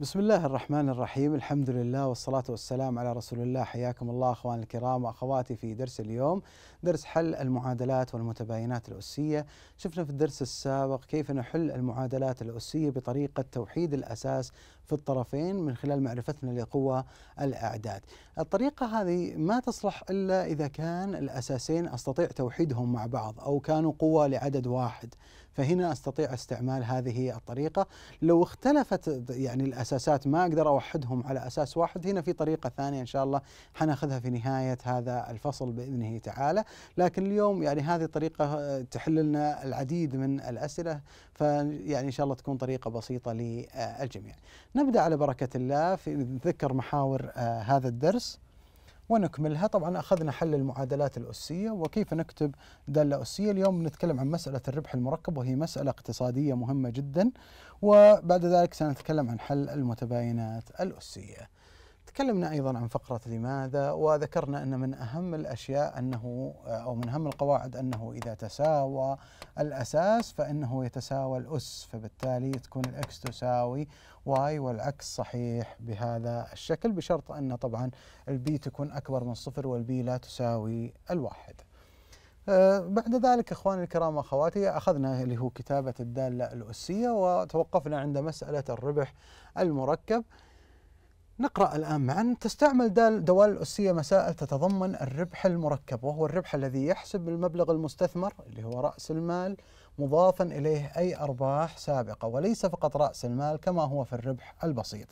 بسم الله الرحمن الرحيم الحمد لله والصلاة والسلام على رسول الله حياكم الله أخوان الكرام وأخواتي في درس اليوم درس حل المعادلات والمتباينات الأسية شفنا في الدرس السابق كيف نحل المعادلات الأسية بطريقة توحيد الأساس في الطرفين من خلال معرفتنا لقوى الأعداد الطريقة هذه ما تصلح إلا إذا كان الأساسين أستطيع توحيدهم مع بعض أو كانوا قوة لعدد واحد فهنا استطيع استعمال هذه الطريقه لو اختلفت يعني الاساسات ما اقدر اوحدهم على اساس واحد هنا في طريقه ثانيه ان شاء الله حناخذها في نهايه هذا الفصل باذنه تعالى لكن اليوم يعني هذه الطريقه تحل لنا العديد من الاسئله فيعني ان شاء الله تكون طريقه بسيطه للجميع نبدا على بركه الله في نتذكر محاور آه، هذا الدرس ونكملها طبعا أخذنا حل المعادلات الأسية وكيف نكتب دالة أسية اليوم نتكلم عن مسألة الربح المركب وهي مسألة اقتصادية مهمة جدا وبعد ذلك سنتكلم عن حل المتباينات الأسية تكلمنا ايضا عن فقره لماذا وذكرنا ان من اهم الاشياء انه او من اهم القواعد انه اذا تساوى الاساس فانه يتساوى الاس فبالتالي تكون الاكس تساوي واي والعكس صحيح بهذا الشكل بشرط ان طبعا البي تكون اكبر من صفر والبي لا تساوي الواحد. آه، بعد ذلك اخواني الكرام واخواتي اخذنا اللي هو كتابه الداله الاسيه وتوقفنا عند مساله الربح المركب. نقرأ الآن معا تستعمل دوال الأسية مسائل تتضمن الربح المركب وهو الربح الذي يحسب المبلغ المستثمر اللي هو رأس المال مضافا إليه أي أرباح سابقة وليس فقط رأس المال كما هو في الربح البسيط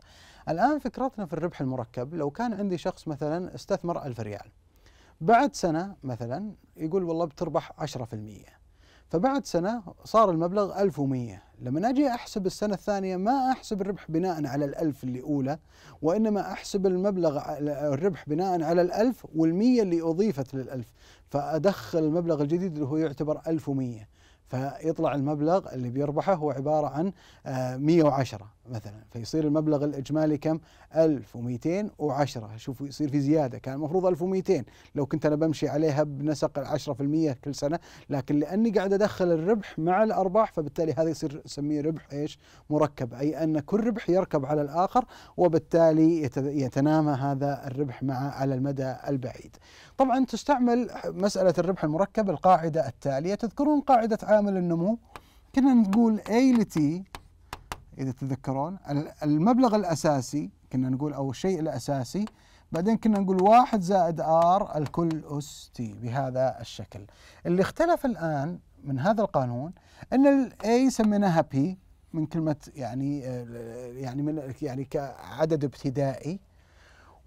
الآن فكرتنا في الربح المركب لو كان عندي شخص مثلا استثمر ألف ريال بعد سنة مثلا يقول والله بتربح 10% فبعد سنة صار المبلغ 1100 لما أجي أحسب السنة الثانية ما أحسب الربح بناء على الألف اللي أولى وإنما أحسب المبلغ الربح بناء على الألف والمية اللي أضيفت للألف فأدخل المبلغ الجديد اللي هو يعتبر 1100 فيطلع المبلغ اللي بيربحه هو عبارة عن 110 آه، مثلا فيصير المبلغ الإجمالي كم 1210 شوفوا يصير في زيادة كان المفروض 1200 لو كنت أنا بمشي عليها بنسق 10% كل سنة لكن لأني قاعد أدخل الربح مع الأرباح فبالتالي هذا يصير نسميه ربح إيش مركب أي أن كل ربح يركب على الآخر وبالتالي يتنامى هذا الربح مع على المدى البعيد طبعا تستعمل مسألة الربح المركب القاعدة التالية تذكرون قاعدة عامل النمو كنا نقول A لتي T إذا تذكرون المبلغ الأساسي كنا نقول أو الشيء الأساسي بعدين كنا نقول واحد زائد آر الكل أس تي بهذا الشكل اللي اختلف الآن من هذا القانون أن الأي سميناها بي من كلمة يعني يعني من يعني كعدد ابتدائي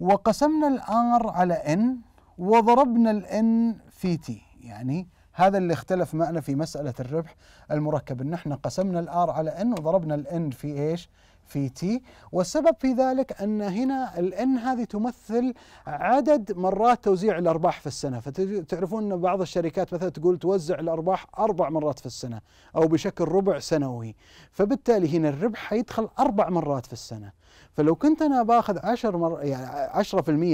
وقسمنا الآر على إن وضربنا الإن في تي يعني هذا اللي اختلف معنا في مسألة الربح المركب ان احنا قسمنا الار على ان وضربنا الان في ايش في تي والسبب في ذلك أن هنا الان هذه تمثل عدد مرات توزيع الأرباح في السنة فتعرفون أن بعض الشركات مثلا تقول توزع الأرباح أربع مرات في السنة أو بشكل ربع سنوي فبالتالي هنا الربح حيدخل أربع مرات في السنة فلو كنت انا باخذ 10 مر يعني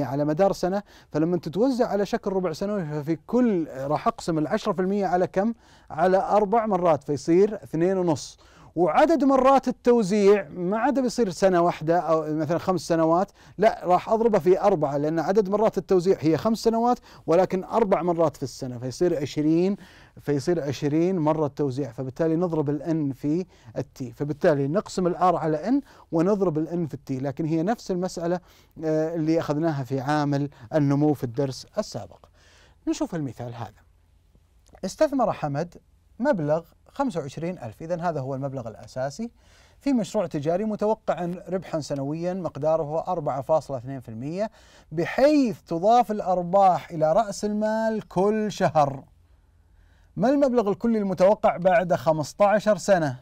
10% على مدار سنه فلما تتوزع على شكل ربع سنوي ففي كل راح اقسم ال 10% على كم؟ على اربع مرات فيصير اثنين ونص وعدد مرات التوزيع ما عاد بيصير سنة واحدة أو مثلا خمس سنوات لا راح أضربه في أربعة لأن عدد مرات التوزيع هي خمس سنوات ولكن أربع مرات في السنة فيصير عشرين فيصير عشرين مرة توزيع فبالتالي نضرب الان في التي فبالتالي نقسم الار على ان ونضرب الان في التي لكن هي نفس المسألة آه، اللي أخذناها في عامل النمو في الدرس السابق نشوف المثال هذا استثمر حمد مبلغ 25 ألف إذا هذا هو المبلغ الأساسي في مشروع تجاري متوقعا ربحا سنويا مقداره 4.2% بحيث تضاف الأرباح إلى رأس المال كل شهر ما المبلغ الكلي المتوقع بعد 15 سنة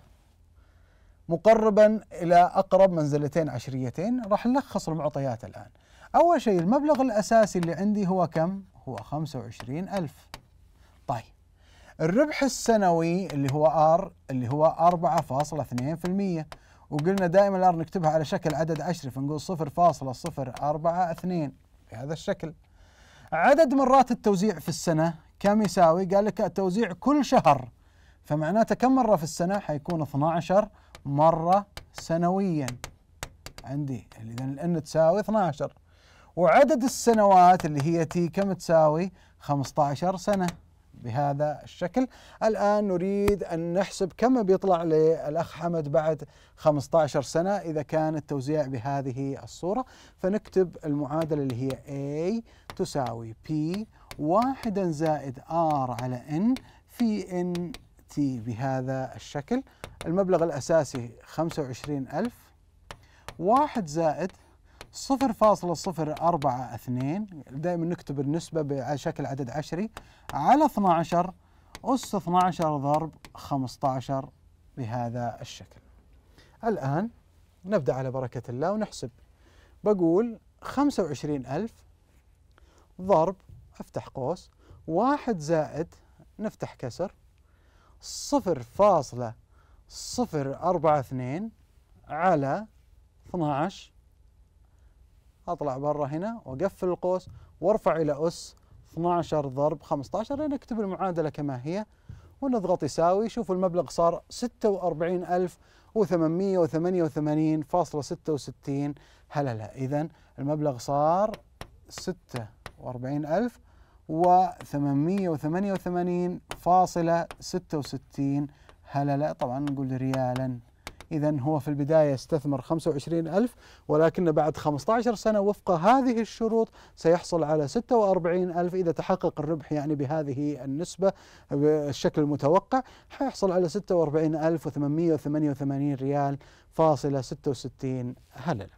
مقربا إلى أقرب منزلتين عشريتين راح نلخص المعطيات الآن أول شيء المبلغ الأساسي اللي عندي هو كم؟ هو 25 ألف طيب الربح السنوي اللي هو ار اللي هو 4.2% وقلنا دائما الار نكتبها على شكل عدد عشري فنقول 0.042 بهذا الشكل عدد مرات التوزيع في السنة كم يساوي؟ قال لك التوزيع كل شهر فمعناته كم مرة في السنة؟ حيكون 12 مرة سنويا عندي اذا الان تساوي 12 وعدد السنوات اللي هي تي كم تساوي؟ 15 سنة بهذا الشكل الآن نريد أن نحسب كم بيطلع للأخ حمد بعد 15 سنة إذا كان التوزيع بهذه الصورة فنكتب المعادلة اللي هي A تساوي P واحدا زائد R على N في N T بهذا الشكل المبلغ الأساسي 25000 واحد زائد 0.042 دائما نكتب النسبة على شكل عدد عشري على 12 أس 12 ضرب 15 بهذا الشكل الآن نبدأ على بركة الله ونحسب بقول 25000 ضرب افتح قوس واحد زائد نفتح كسر صفر فاصلة صفر أربعة اثنين على 12 اطلع برا هنا واقفل القوس وارفع الى اس 12 ضرب 15 لنكتب اكتب المعادله كما هي ونضغط يساوي شوفوا المبلغ صار 46888.66 هللة إذا المبلغ صار 46888.66 هللة طبعا نقول ريالا إذا هو في البداية استثمر 25 ألف ولكن بعد 15 سنة وفق هذه الشروط سيحصل على 46 ألف إذا تحقق الربح يعني بهذه النسبة بالشكل المتوقع حيحصل على 46888 ريال فاصلة 66 هللة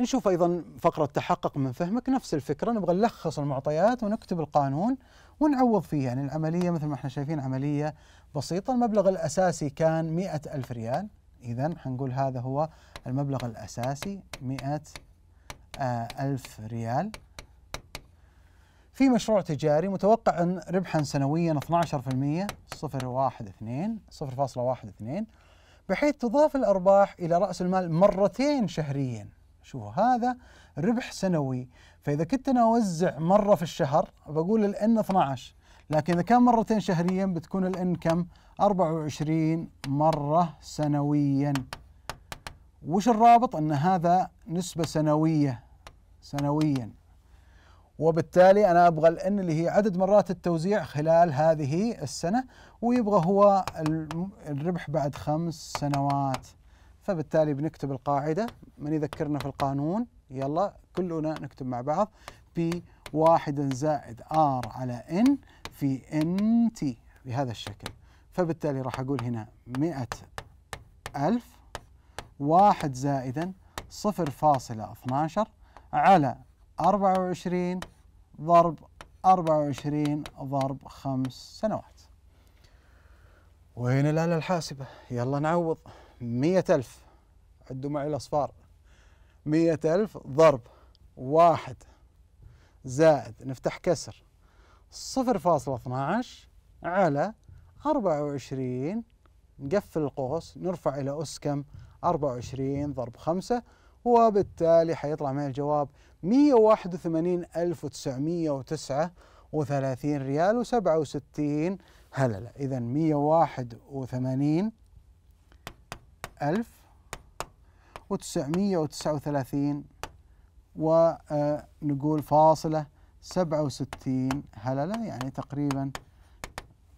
نشوف ايضا فقره تحقق من فهمك نفس الفكره نبغى نلخص المعطيات ونكتب القانون ونعوض فيه يعني العمليه مثل ما احنا شايفين عمليه بسيطة المبلغ الأساسي كان مئة ألف ريال إذا حنقول هذا هو المبلغ الأساسي مئة آه، ألف ريال في مشروع تجاري متوقع أن ربحا سنويا 12% 0.12 0.12 بحيث تضاف الأرباح إلى رأس المال مرتين شهريا شوفوا هذا ربح سنوي فإذا كنت أنا أوزع مرة في الشهر بقول الـ N 12 لكن اذا كان مرتين شهريا بتكون الانكم 24 مره سنويا وش الرابط ان هذا نسبه سنويه سنويا وبالتالي انا ابغى الان اللي هي عدد مرات التوزيع خلال هذه السنه ويبغى هو الربح بعد خمس سنوات فبالتالي بنكتب القاعده من يذكرنا في القانون يلا كلنا نكتب مع بعض بي واحد زائد ار على ان في ان تي بهذا الشكل فبالتالي راح أقول هنا 100 ألف واحد زائدا صفر فاصلة على 24 ضرب 24 ضرب خمس سنوات وين الآلة الحاسبة يلا نعوض مية ألف عدوا معي الأصفار مية ألف ضرب واحد زائد نفتح كسر صفر فاصلة 0.12 على أربعة وعشرين نقفل القوس نرفع إلى أس كم أربعة وعشرين ضرب خمسة وبالتالي حيطلع معي الجواب مية وثمانين ألف وتسعمية وتسعة وثلاثين ريال وسبعة وستين هللة إذا مية وثمانين ألف وتسعمية وتسعة وثلاثين ونقول فاصلة 67 هللة يعني تقريبا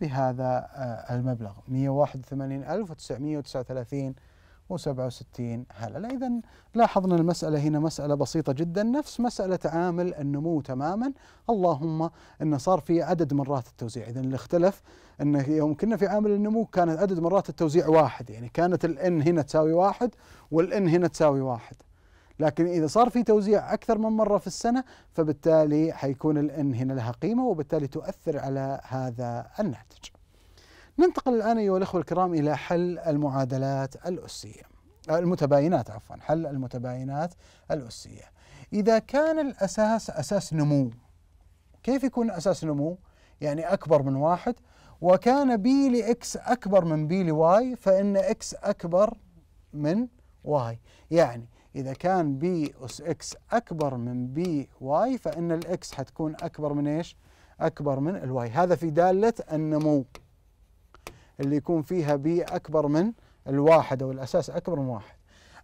بهذا آه، المبلغ 181939 و67 هللة إذا لاحظنا المسألة هنا مسألة بسيطة جدا نفس مسألة عامل النمو تماما اللهم أنه صار في عدد مرات التوزيع إذا اللي اختلف أنه يوم كنا في عامل النمو كانت عدد مرات التوزيع واحد يعني كانت الإن هنا تساوي واحد والإن هنا تساوي واحد لكن إذا صار في توزيع أكثر من مرة في السنة فبالتالي حيكون الإن هنا لها قيمة وبالتالي تؤثر على هذا الناتج ننتقل الآن أيها الأخوة الكرام إلى حل المعادلات الأسية المتباينات عفوا حل المتباينات الأسية إذا كان الأساس أساس نمو كيف يكون أساس نمو؟ يعني أكبر من واحد وكان بي لإكس أكبر من بي لواي فإن إكس أكبر من واي يعني إذا كان بي أس إكس أكبر من بي واي فإن الإكس حتكون أكبر من إيش؟ أكبر من الواي هذا في دالة النمو اللي يكون فيها بي أكبر من الواحد أو الأساس أكبر من واحد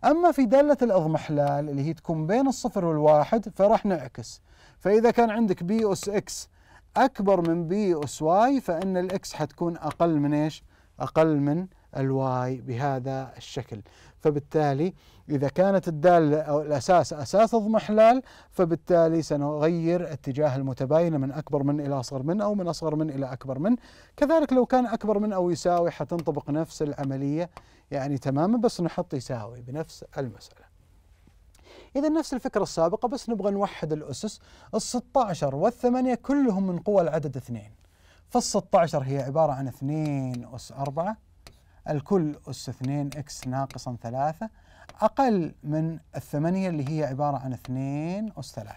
أما في دالة الأضمحلال اللي هي تكون بين الصفر والواحد فراح نعكس فإذا كان عندك بي أس إكس أكبر من بي أس واي فإن الإكس حتكون أقل من إيش؟ أقل من الواي بهذا الشكل فبالتالي إذا كانت الدالة أو الأساس أساس اضمحلال فبالتالي سنغير اتجاه المتباينة من أكبر من إلى أصغر من أو من أصغر من إلى أكبر من كذلك لو كان أكبر من أو يساوي حتنطبق نفس العملية يعني تماما بس نحط يساوي بنفس المسألة إذا نفس الفكرة السابقة بس نبغى نوحد الأسس ال 16 وال 8 كلهم من قوى العدد اثنين فال 16 هي عبارة عن 2 أس 4 الكل أس 2 إكس ناقصا 3 أقل من الثمانية اللي هي عبارة عن 2 أس 3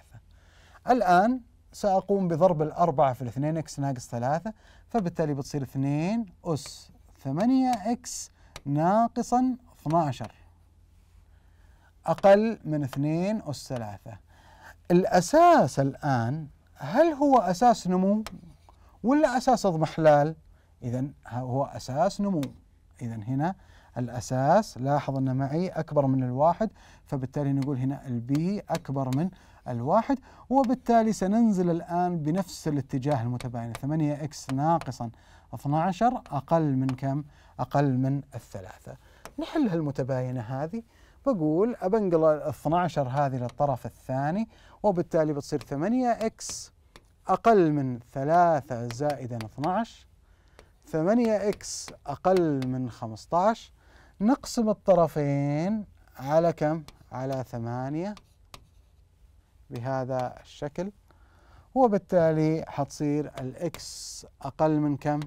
الآن سأقوم بضرب الأربعة في 2 إكس ناقص 3 فبالتالي بتصير 2 أس 8 إكس ناقصا 12 أقل من 2 أس 3 الأساس الآن هل هو أساس نمو ولا أساس اضمحلال؟ إذا هو أساس نمو إذا هنا الأساس لاحظ أن معي أكبر من الواحد فبالتالي نقول هنا البي أكبر من الواحد وبالتالي سننزل الآن بنفس الاتجاه المتباين 8x ناقصا 12 أقل من كم؟ أقل من الثلاثة نحل هالمتباينة هذه بقول أبنقل 12 هذه للطرف الثاني وبالتالي بتصير 8x أقل من 3 زائدا 12 8 اكس اقل من 15 نقسم الطرفين على كم؟ على 8 بهذا الشكل وبالتالي حتصير الاكس اقل من كم؟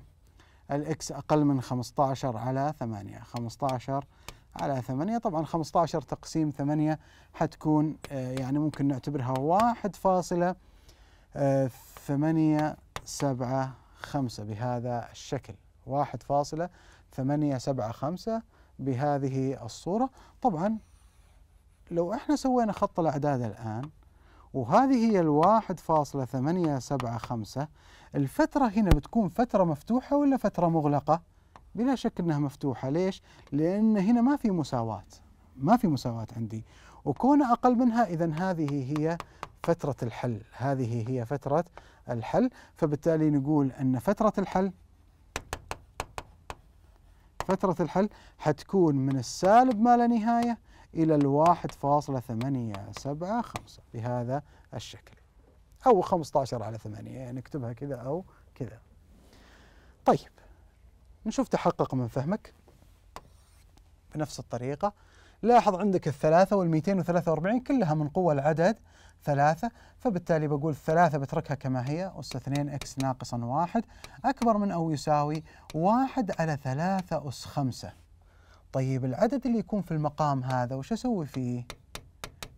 الاكس اقل من 15 على 8 15 على 8 طبعا 15 تقسيم 8 حتكون آه، يعني ممكن نعتبرها واحد فاصلة آه، ثمانية سبعة خمسة بهذا الشكل واحد فاصلة ثمانية سبعة خمسة بهذه الصورة طبعا لو احنا سوينا خط الأعداد الآن وهذه هي الواحد فاصلة ثمانية سبعة خمسة الفترة هنا بتكون فترة مفتوحة ولا فترة مغلقة بلا شك أنها مفتوحة ليش؟ لأن هنا ما في مساواة ما في مساواة عندي وكون أقل منها إذا هذه هي فترة الحل هذه هي فترة الحل فبالتالي نقول أن فترة الحل فترة الحل حتكون من السالب ما لا نهاية إلى الواحد فاصلة ثمانية سبعة خمسة بهذا الشكل أو خمسة عشر على ثمانية يعني اكتبها كذا أو كذا طيب نشوف تحقق من فهمك بنفس الطريقة لاحظ عندك الثلاثة والميتين وثلاثة واربعين كلها من قوة العدد ثلاثة فبالتالي بقول الثلاثة بتركها كما هي أس اثنين إكس ناقصا واحد أكبر من أو يساوي واحد على ثلاثة أس خمسة طيب العدد اللي يكون في المقام هذا وش أسوي فيه؟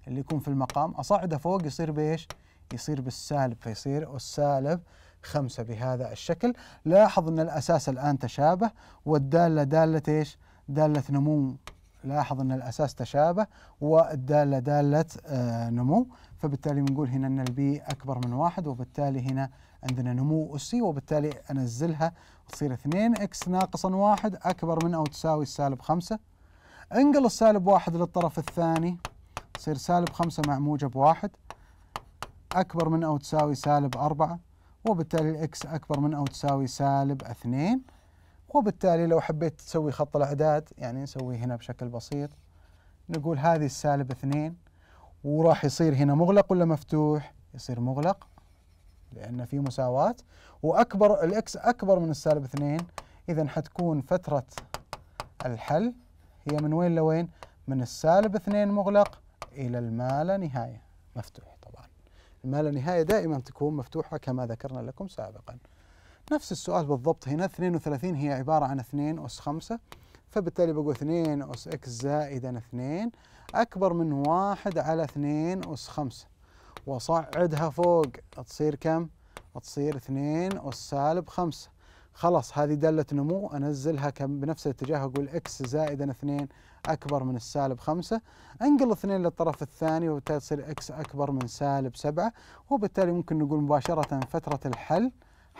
اللي يكون في المقام أصعده فوق يصير بإيش؟ يصير بالسالب فيصير أس سالب خمسة بهذا الشكل لاحظ أن الأساس الآن تشابه والدالة دالة إيش؟ دالة نمو لاحظ أن الأساس تشابه والدالة دالة آه، نمو فبالتالي بنقول هنا أن البي أكبر من واحد وبالتالي هنا عندنا نمو أسي وبالتالي أنزلها تصير 2 إكس ناقصا واحد أكبر من أو تساوي السالب خمسة انقل السالب واحد للطرف الثاني تصير سالب خمسة مع موجب واحد أكبر من أو تساوي سالب أربعة وبالتالي الإكس أكبر من أو تساوي سالب اثنين وبالتالي لو حبيت تسوي خط الأعداد يعني نسويه هنا بشكل بسيط نقول هذه السالب اثنين وراح يصير هنا مغلق ولا مفتوح يصير مغلق لأن في مساواة وأكبر الإكس أكبر من السالب اثنين إذا حتكون فترة الحل هي من وين لوين من السالب اثنين مغلق إلى الما لا نهاية مفتوح طبعا الما لا نهاية دائما تكون مفتوحة كما ذكرنا لكم سابقا نفس السؤال بالضبط هنا 32 هي عبارة عن 2 أس 5 فبالتالي بقول 2 أس إكس زائدا 2 أكبر من 1 على 2 أس 5 وصعدها فوق تصير كم؟ تصير 2 أس سالب 5 خلاص هذه دالة نمو أنزلها كم بنفس الاتجاه أقول إكس زائدا 2 أكبر من السالب 5 أنقل 2 للطرف الثاني وبالتالي تصير إكس أكبر من سالب 7 وبالتالي ممكن نقول مباشرة فترة الحل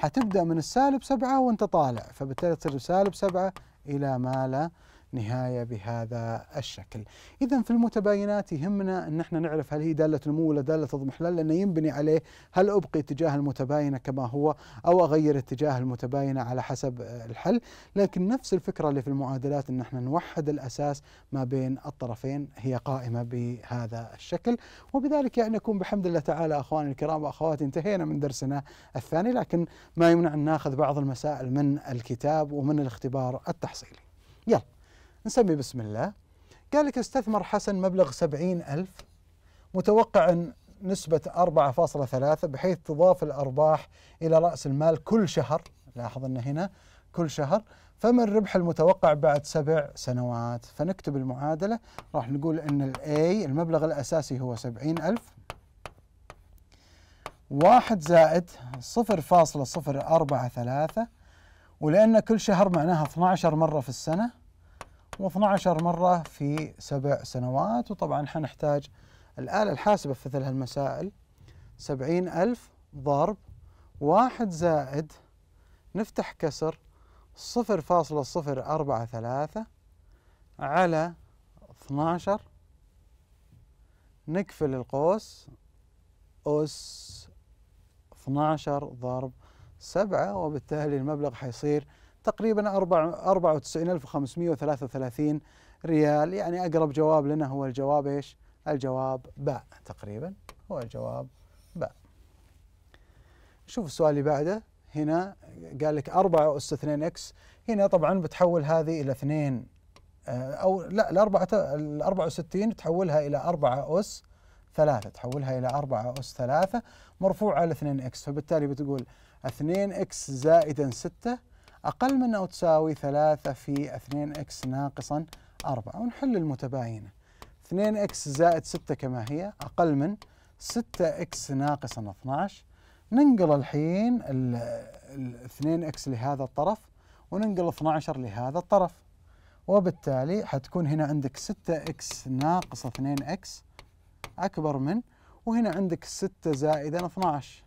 حتبدأ من السالب سبعة وانت طالع فبالتالي تصير سالب سبعة إلى ما لا نهاية بهذا الشكل إذا في المتباينات يهمنا أن احنا نعرف هل هي دالة نمو ولا دالة اضمحلال لأنه ينبني عليه هل أبقي اتجاه المتباينة كما هو أو أغير اتجاه المتباينة على حسب الحل لكن نفس الفكرة اللي في المعادلات أن احنا نوحد الأساس ما بين الطرفين هي قائمة بهذا الشكل وبذلك يعني نكون بحمد الله تعالى أخواني الكرام وأخواتي انتهينا من درسنا الثاني لكن ما يمنع أن ناخذ بعض المسائل من الكتاب ومن الاختبار التحصيلي يلا نسمي بسم الله قال لك استثمر حسن مبلغ سبعين ألف متوقع نسبة 4.3 بحيث تضاف الأرباح إلى رأس المال كل شهر لاحظ أن هنا كل شهر فما الربح المتوقع بعد سبع سنوات فنكتب المعادلة راح نقول أن الأي المبلغ الأساسي هو 70000 واحد زائد صفر فاصلة صفر أربعة ثلاثة ولأن كل شهر معناها 12 مرة في السنة و12 مرة في سبع سنوات وطبعا حنحتاج الآلة الحاسبة في مثل هالمسائل سبعين ألف ضرب واحد زائد نفتح كسر صفر فاصلة صفر أربعة ثلاثة على 12 نقفل القوس أس 12 ضرب 7 وبالتالي المبلغ حيصير تقريبا 94533 ريال يعني أقرب جواب لنا هو الجواب إيش الجواب باء تقريبا هو الجواب باء شوف السؤال اللي بعده هنا قال لك 4 أس 2 إكس هنا طبعا بتحول هذه إلى 2 آه، أو لا 4 ال 64 تحولها إلى 4 أس 3 تحولها إلى 4 أس 3 مرفوعة على 2 إكس فبالتالي بتقول 2 إكس زائدا 6 أقل من أو تساوي 3 في 2x ناقصا 4 ونحل المتباينة 2x زائد 6 كما هي أقل من 6x ناقصا 12 ننقل الحين ال 2x لهذا الطرف وننقل 12 لهذا الطرف وبالتالي حتكون هنا عندك 6x ناقص 2x أكبر من وهنا عندك 6 زائدا 12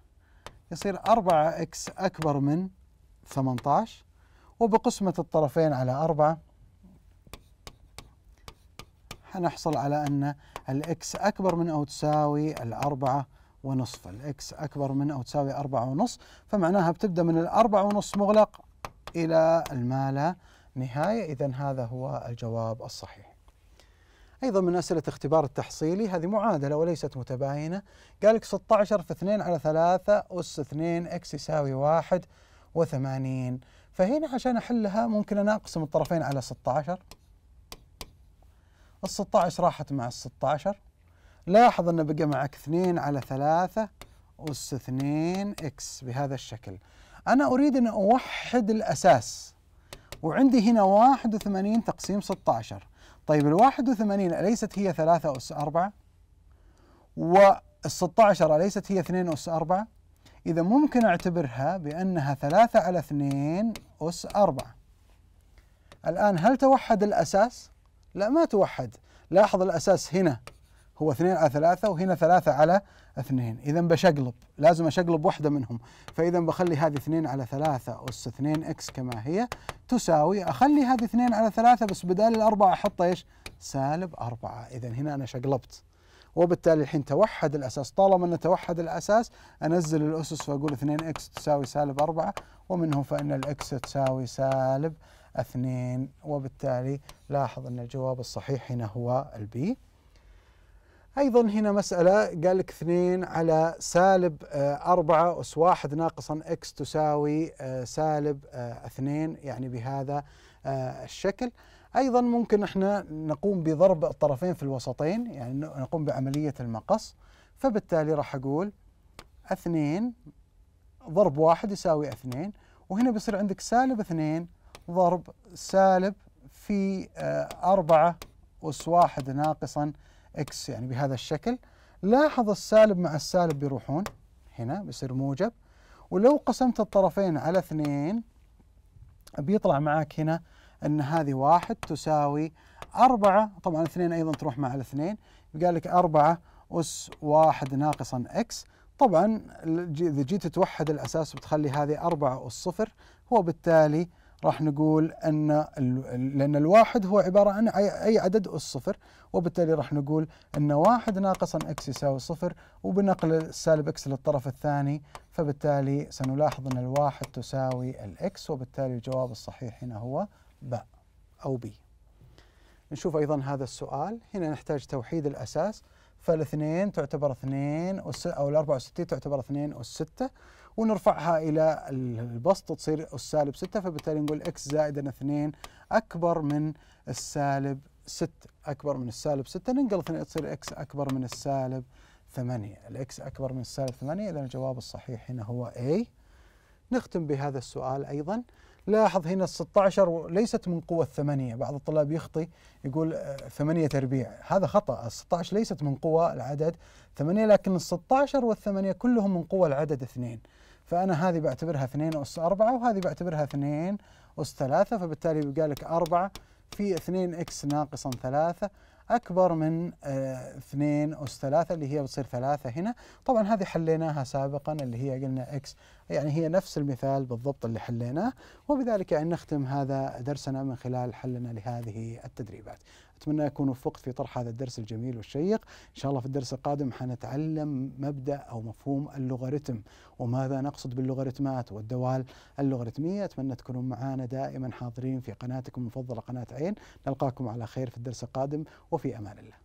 يصير 4x أكبر من 18 وبقسمة الطرفين على 4 هنحصل على أن الإكس أكبر من أو تساوي الأربعة ونصف الإكس أكبر من أو تساوي أربعة ونصف فمعناها بتبدأ من الأربعة ونصف مغلق إلى المالة نهاية إذا هذا هو الجواب الصحيح أيضا من أسئلة اختبار التحصيلي هذه معادلة وليست متباينة قال لك 16 في 2 على 3 أس 2 إكس يساوي 1 وثمانين فهنا عشان أحلها ممكن أنا أقسم الطرفين على ستة عشر الستة عشر راحت مع الستة عشر لاحظ أنه بقى معك اثنين على ثلاثة أس اثنين إكس بهذا الشكل أنا أريد أن أوحد الأساس وعندي هنا واحد وثمانين تقسيم ستة عشر طيب الواحد وثمانين أليست هي ثلاثة أس أربعة والستة عشر أليست هي اثنين أس أربعة إذا ممكن أعتبرها بأنها ثلاثة على اثنين أس أربعة الآن هل توحد الأساس؟ لا ما توحد لاحظ الأساس هنا هو اثنين على ثلاثة وهنا ثلاثة على اثنين إذا بشقلب لازم أشقلب واحدة منهم فإذا بخلي هذه اثنين على ثلاثة أس اثنين إكس كما هي تساوي أخلي هذه اثنين على ثلاثة بس بدال الأربعة أحط إيش سالب أربعة إذا هنا أنا شقلبت وبالتالي الحين توحد الأساس طالما أنه توحد الأساس أنزل الأسس وأقول 2x تساوي سالب 4 ومنه فإن الإكس تساوي سالب 2 وبالتالي لاحظ أن الجواب الصحيح هنا هو البي أيضا هنا مسألة قال لك 2 على سالب 4 آه، أس 1 ناقصا x تساوي آه، سالب 2 آه، يعني بهذا الشكل ايضا ممكن احنا نقوم بضرب الطرفين في الوسطين يعني نقوم بعمليه المقص فبالتالي راح اقول اثنين ضرب واحد يساوي اثنين وهنا بيصير عندك سالب اثنين ضرب سالب في آه، أربعة أس واحد ناقصا إكس يعني بهذا الشكل لاحظ السالب مع السالب بيروحون هنا بيصير موجب ولو قسمت الطرفين على اثنين بيطلع معك هنا أن هذه واحد تساوي أربعة طبعا اثنين أيضا تروح مع الاثنين يبقى لك أربعة أس واحد ناقصا إكس طبعا إذا جيت توحد الأساس بتخلي هذه أربعة أس صفر وبالتالي راح نقول ان لان الواحد هو عباره عن اي عدد اس صفر وبالتالي راح نقول ان واحد ناقصا اكس يساوي صفر وبنقل السالب اكس للطرف الثاني فبالتالي سنلاحظ ان الواحد تساوي الاكس وبالتالي الجواب الصحيح هنا هو ب او بي. نشوف ايضا هذا السؤال هنا نحتاج توحيد الاساس فالاثنين تعتبر اثنين والس او ال 64 تعتبر اثنين 6 ونرفعها الى البسط تصير السالب 6 فبالتالي نقول اكس زائدا اثنين اكبر من السالب 6 اكبر من السالب 6 ننقل اثنين تصير اكس اكبر من السالب 8 الاكس اكبر من السالب 8 اذا الجواب الصحيح هنا هو A نختم بهذا السؤال ايضا لاحظ هنا ال 16 ليست من قوة الثمانية بعض الطلاب يخطي يقول آه، ثمانية تربيع هذا خطأ ال 16 ليست من قوة العدد ثمانية لكن ال 16 والثمانية كلهم من قوة العدد اثنين فأنا هذه بعتبرها اثنين أس أربعة وهذه بعتبرها اثنين أس ثلاثة فبالتالي بقالك أربعة في اثنين اكس ناقصا ثلاثة أكبر من آه، اثنين أس ثلاثة اللي هي بتصير ثلاثة هنا طبعا هذه حليناها سابقا اللي هي قلنا X يعني هي نفس المثال بالضبط اللي حليناه وبذلك يعني نختم هذا درسنا من خلال حلنا لهذه التدريبات أتمنى أكون وفقت في طرح هذا الدرس الجميل والشيق إن شاء الله في الدرس القادم حنتعلم مبدأ أو مفهوم اللوغاريتم وماذا نقصد باللوغاريتمات والدوال اللوغاريتمية أتمنى تكونوا معنا دائما حاضرين في قناتكم المفضلة قناة عين نلقاكم على خير في الدرس القادم وفي أمان الله